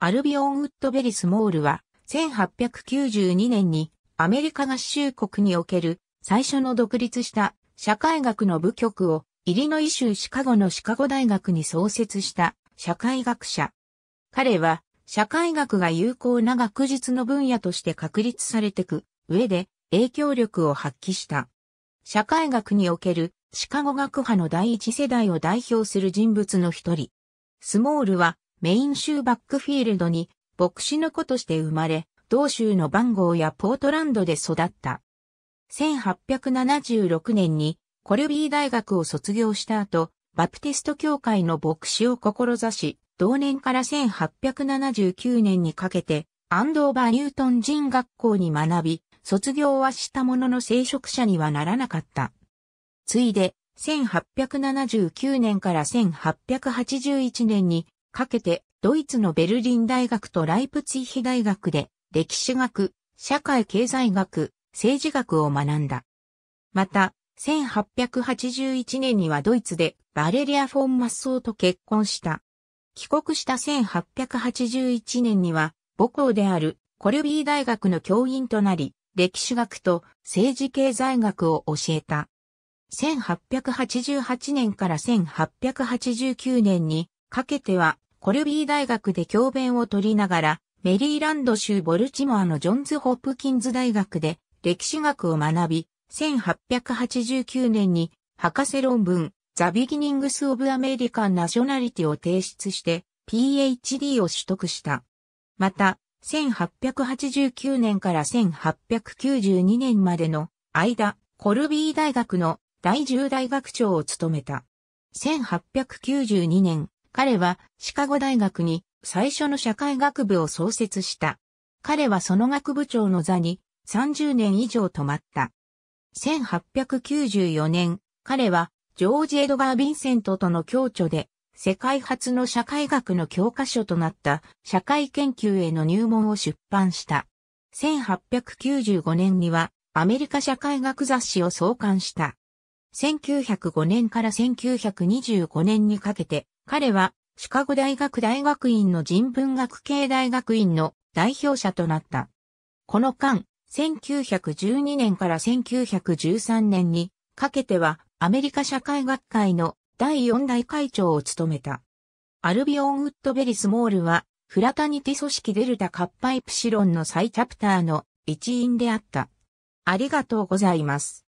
アルビオン・ウッドベリス・モールは、1892年にアメリカ合衆国における最初の独立した社会学の部局をイリノイ州シカゴのシカゴ大学に創設した社会学者。彼は社会学が有効な学術の分野として確立されてく上で影響力を発揮した。社会学におけるシカゴ学派の第一世代を代表する人物の一人。スモールはメイン州バックフィールドに牧師の子として生まれ、同州の番号やポートランドで育った。1876年にコルビー大学を卒業した後、バプテスト教会の牧師を志し、同年から1879年にかけて、アンドーバー・ニュートン人学校に学び、卒業はしたものの聖職者にはならなかった。ついで、1879年から1881年にかけて、ドイツのベルリン大学とライプツィヒ大学で、歴史学、社会経済学、政治学を学んだ。また、1881年にはドイツでバレリア・フォン・マッソーと結婚した。帰国した1881年には母校であるコルビー大学の教員となり、歴史学と政治経済学を教えた。1888年から1889年にかけてはコルビー大学で教鞭を取りながら、メリーランド州ボルチモアのジョンズ・ホップキンズ大学で歴史学を学び、1889年に博士論文、ザ・ビギニングス・オブ・アメリカン・ナショナリティを提出して PhD を取得した。また、1889年から1892年までの間、コルビー大学の第10大学長を務めた。1892年、彼はシカゴ大学に最初の社会学部を創設した。彼はその学部長の座に30年以上泊まった。1894年、彼はジョージ・エドガー・ヴィンセントとの共著で世界初の社会学の教科書となった社会研究への入門を出版した。1895年にはアメリカ社会学雑誌を創刊した。1905年から1925年にかけて彼はシカゴ大学大学院の人文学系大学院の代表者となった。この間、1912年から1913年にかけてはアメリカ社会学会の第四大会長を務めた。アルビオン・ウッドベリス・モールは、フラタニティ組織デルタ・カッパイプシロンの再チャプターの一員であった。ありがとうございます。